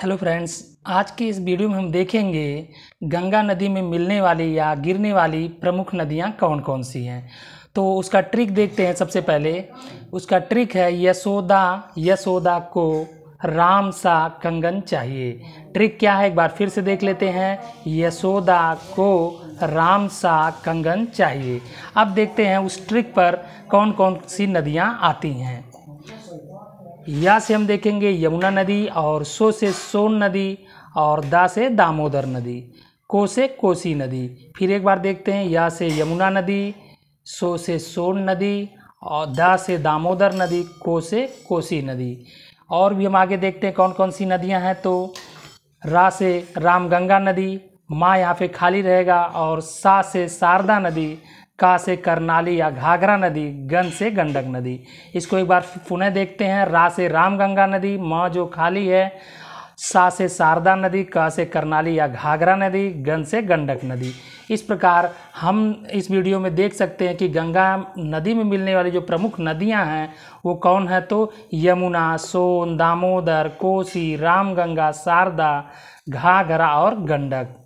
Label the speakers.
Speaker 1: hello friends आज के इस वीडियो में हम देखेंगे गंगा नदी में मिलने वाली या गिरने वाली प्रमुख नदियां कौन कौन सी हैं तो उसका ट्रिक देखते हैं सबसे पहले उसका ट्रिक है यशोदा यशोदा को राम सा कंगन चाहिए ट्रिक क्या है एक बार फिर से देख लेते हैं यशोदा को राम सा कंगन चाहिए अब देखते हैं उस ट्रिक पर कौन कौन सी नदियाँ आती हैं यहाँ से हम देखेंगे यमुना नदी और सो से सोन नदी और दा से दामोदर नदी को से कोसी नदी फिर एक बार देखते हैं यहाँ से यमुना नदी सो से सोन नदी और दा से दामोदर नदी को से कोसी नदी और भी हम आगे देखते हैं कौन कौन सी नदियाँ हैं तो रा से रामगंगा नदी माँ यहाँ पे खाली रहेगा और सा से शारदा नदी का से करनाली या घाघरा नदी गन से गंडक नदी इसको एक बार पुनः देखते हैं रा से रामगंगा नदी माँ जो खाली है सा से शारदा नदी का से करनाली या घाघरा नदी गन से गंडक नदी इस प्रकार हम इस वीडियो में देख सकते हैं कि गंगा नदी में मिलने वाली जो प्रमुख नदियां हैं वो कौन है तो यमुना सोन दामोदर कोसी रामगंगा शारदा घाघरा और गंडक